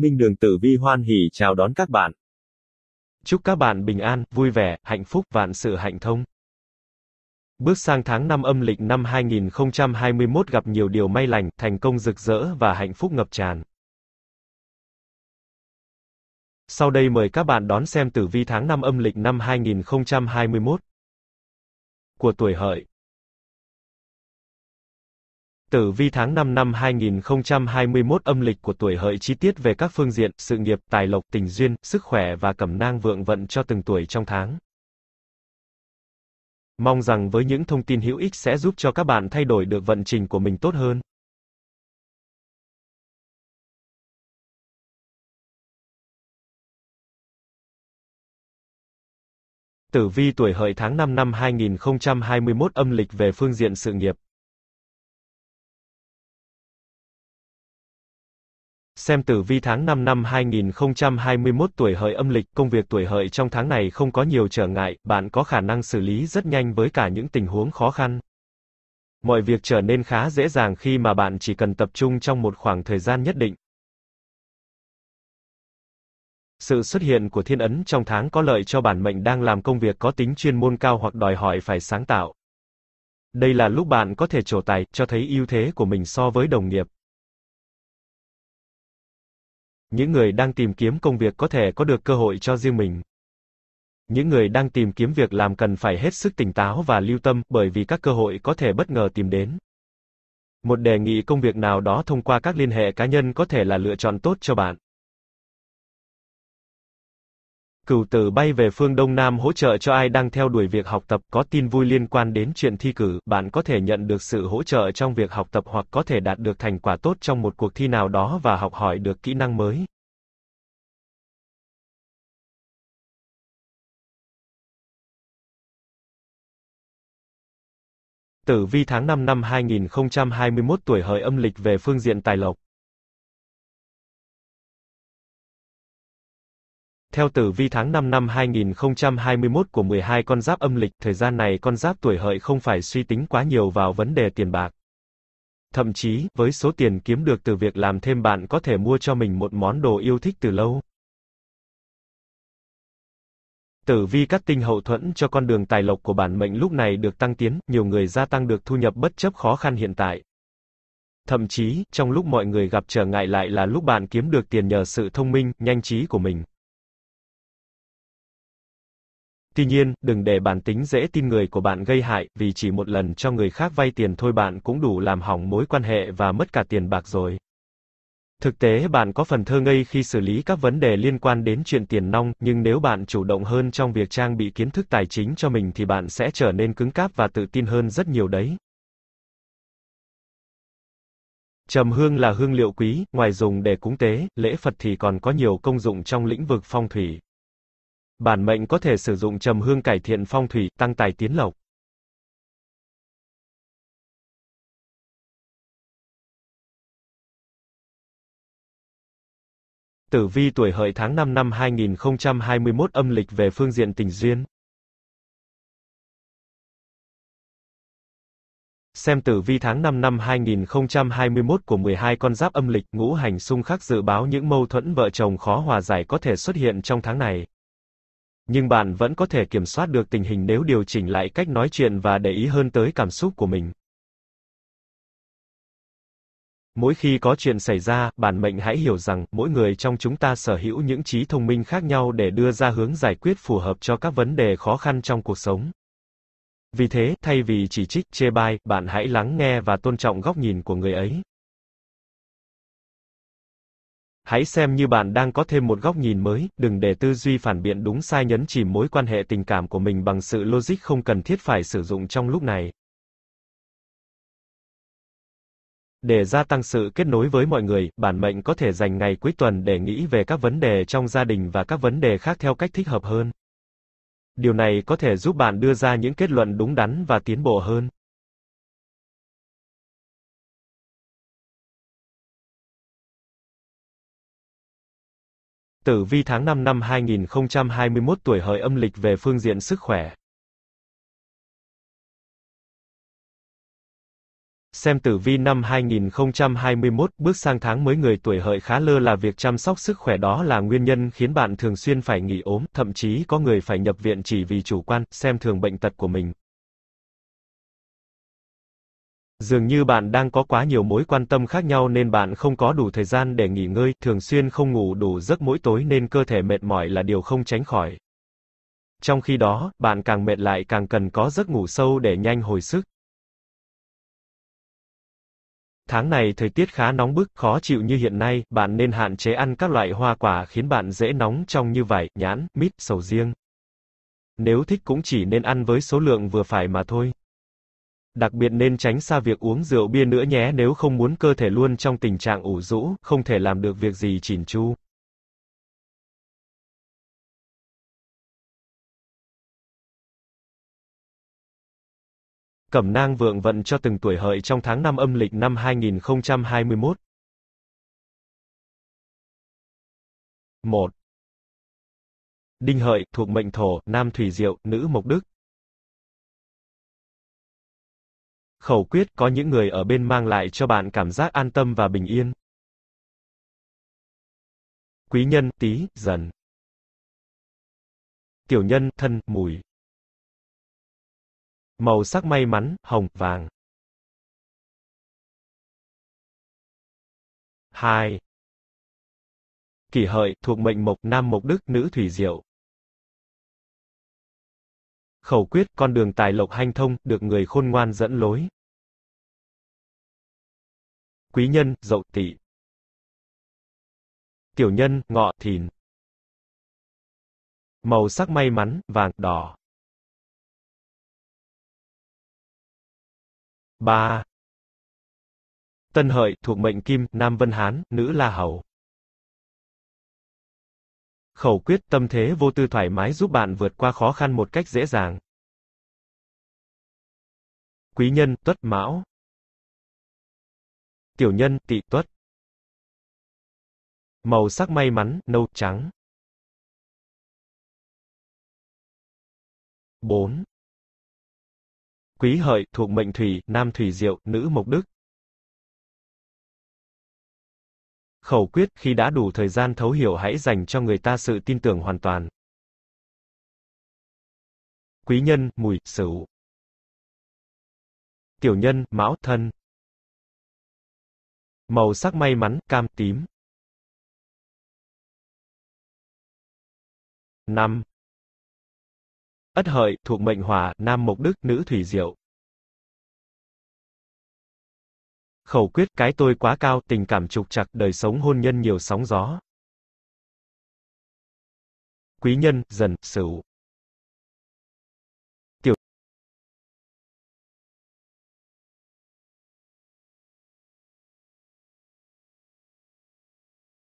Minh Đường Tử Vi hoan hỉ chào đón các bạn. Chúc các bạn bình an, vui vẻ, hạnh phúc, vạn sự hạnh thông. Bước sang tháng 5 âm lịch năm 2021 gặp nhiều điều may lành, thành công rực rỡ và hạnh phúc ngập tràn. Sau đây mời các bạn đón xem tử vi tháng 5 âm lịch năm 2021 của tuổi hợi. Tử vi tháng 5 năm 2021 âm lịch của tuổi hợi chi tiết về các phương diện, sự nghiệp, tài lộc, tình duyên, sức khỏe và cẩm nang vượng vận cho từng tuổi trong tháng. Mong rằng với những thông tin hữu ích sẽ giúp cho các bạn thay đổi được vận trình của mình tốt hơn. Tử vi tuổi hợi tháng 5 năm 2021 âm lịch về phương diện sự nghiệp. xem tử vi tháng 5 năm 2021 tuổi hợi âm lịch, công việc tuổi hợi trong tháng này không có nhiều trở ngại, bạn có khả năng xử lý rất nhanh với cả những tình huống khó khăn. Mọi việc trở nên khá dễ dàng khi mà bạn chỉ cần tập trung trong một khoảng thời gian nhất định. Sự xuất hiện của thiên ấn trong tháng có lợi cho bản mệnh đang làm công việc có tính chuyên môn cao hoặc đòi hỏi phải sáng tạo. Đây là lúc bạn có thể trổ tài, cho thấy ưu thế của mình so với đồng nghiệp. Những người đang tìm kiếm công việc có thể có được cơ hội cho riêng mình. Những người đang tìm kiếm việc làm cần phải hết sức tỉnh táo và lưu tâm bởi vì các cơ hội có thể bất ngờ tìm đến. Một đề nghị công việc nào đó thông qua các liên hệ cá nhân có thể là lựa chọn tốt cho bạn. Cửu tử bay về phương Đông Nam hỗ trợ cho ai đang theo đuổi việc học tập, có tin vui liên quan đến chuyện thi cử, bạn có thể nhận được sự hỗ trợ trong việc học tập hoặc có thể đạt được thành quả tốt trong một cuộc thi nào đó và học hỏi được kỹ năng mới. Tử vi tháng 5 năm 2021 tuổi hợi âm lịch về phương diện tài lộc. Theo tử vi tháng 5 năm 2021 của 12 con giáp âm lịch, thời gian này con giáp tuổi hợi không phải suy tính quá nhiều vào vấn đề tiền bạc. Thậm chí, với số tiền kiếm được từ việc làm thêm bạn có thể mua cho mình một món đồ yêu thích từ lâu. Tử vi cắt tinh hậu thuẫn cho con đường tài lộc của bản mệnh lúc này được tăng tiến, nhiều người gia tăng được thu nhập bất chấp khó khăn hiện tại. Thậm chí, trong lúc mọi người gặp trở ngại lại là lúc bạn kiếm được tiền nhờ sự thông minh, nhanh trí của mình. Tuy nhiên, đừng để bản tính dễ tin người của bạn gây hại, vì chỉ một lần cho người khác vay tiền thôi bạn cũng đủ làm hỏng mối quan hệ và mất cả tiền bạc rồi. Thực tế bạn có phần thơ ngây khi xử lý các vấn đề liên quan đến chuyện tiền nong, nhưng nếu bạn chủ động hơn trong việc trang bị kiến thức tài chính cho mình thì bạn sẽ trở nên cứng cáp và tự tin hơn rất nhiều đấy. Trầm hương là hương liệu quý, ngoài dùng để cúng tế, lễ Phật thì còn có nhiều công dụng trong lĩnh vực phong thủy. Bản mệnh có thể sử dụng trầm hương cải thiện phong thủy, tăng tài tiến lộc. Tử vi tuổi hợi tháng 5 năm 2021 âm lịch về phương diện tình duyên. Xem tử vi tháng 5 năm 2021 của 12 con giáp âm lịch, ngũ hành xung khắc dự báo những mâu thuẫn vợ chồng khó hòa giải có thể xuất hiện trong tháng này nhưng bạn vẫn có thể kiểm soát được tình hình nếu điều chỉnh lại cách nói chuyện và để ý hơn tới cảm xúc của mình. Mỗi khi có chuyện xảy ra, bản mệnh hãy hiểu rằng mỗi người trong chúng ta sở hữu những trí thông minh khác nhau để đưa ra hướng giải quyết phù hợp cho các vấn đề khó khăn trong cuộc sống. Vì thế, thay vì chỉ trích, chê bai, bạn hãy lắng nghe và tôn trọng góc nhìn của người ấy. Hãy xem như bạn đang có thêm một góc nhìn mới, đừng để tư duy phản biện đúng sai nhấn chìm mối quan hệ tình cảm của mình bằng sự logic không cần thiết phải sử dụng trong lúc này. Để gia tăng sự kết nối với mọi người, bản mệnh có thể dành ngày cuối tuần để nghĩ về các vấn đề trong gia đình và các vấn đề khác theo cách thích hợp hơn. Điều này có thể giúp bạn đưa ra những kết luận đúng đắn và tiến bộ hơn. Tử vi tháng 5 năm 2021 tuổi hợi âm lịch về phương diện sức khỏe. Xem tử vi năm 2021 bước sang tháng mới người tuổi hợi khá lơ là việc chăm sóc sức khỏe đó là nguyên nhân khiến bạn thường xuyên phải nghỉ ốm, thậm chí có người phải nhập viện chỉ vì chủ quan, xem thường bệnh tật của mình. Dường như bạn đang có quá nhiều mối quan tâm khác nhau nên bạn không có đủ thời gian để nghỉ ngơi, thường xuyên không ngủ đủ giấc mỗi tối nên cơ thể mệt mỏi là điều không tránh khỏi. Trong khi đó, bạn càng mệt lại càng cần có giấc ngủ sâu để nhanh hồi sức. Tháng này thời tiết khá nóng bức, khó chịu như hiện nay, bạn nên hạn chế ăn các loại hoa quả khiến bạn dễ nóng trong như vải, nhãn, mít, sầu riêng. Nếu thích cũng chỉ nên ăn với số lượng vừa phải mà thôi. Đặc biệt nên tránh xa việc uống rượu bia nữa nhé nếu không muốn cơ thể luôn trong tình trạng ủ rũ, không thể làm được việc gì chỉn chu. Cẩm nang vượng vận cho từng tuổi hợi trong tháng 5 âm lịch năm 2021. 1. Đinh hợi, thuộc mệnh thổ, nam thủy diệu, nữ mộc đức. khẩu quyết có những người ở bên mang lại cho bạn cảm giác an tâm và bình yên. Quý nhân, tí, dần. Tiểu nhân, thân, mùi. Màu sắc may mắn, hồng, vàng. hai, Kỷ hợi, thuộc mệnh mộc, nam mộc đức, nữ thủy diệu khẩu quyết, con đường tài lộc hanh thông, được người khôn ngoan dẫn lối. Quý nhân, dậu tỵ. Tiểu nhân, ngọ thìn. Màu sắc may mắn, vàng, đỏ. 3. Tân Hợi, thuộc mệnh Kim, Nam Vân Hán, nữ La Hầu. Khẩu quyết tâm thế vô tư thoải mái giúp bạn vượt qua khó khăn một cách dễ dàng. Quý nhân, tuất mão. Tiểu nhân, tỵ tuất. Màu sắc may mắn, nâu trắng. 4. Quý hợi, thuộc mệnh thủy, nam thủy diệu, nữ mộc đức. Khẩu quyết khi đã đủ thời gian thấu hiểu hãy dành cho người ta sự tin tưởng hoàn toàn. Quý nhân, mùi, sửu. Tiểu nhân, mão, thân. Màu sắc may mắn, cam, tím. năm Ất hợi, thuộc mệnh hỏa, nam mộc đức, nữ thủy diệu. Khẩu quyết, cái tôi quá cao, tình cảm trục trặc, đời sống hôn nhân nhiều sóng gió. Quý nhân, dần, sửu.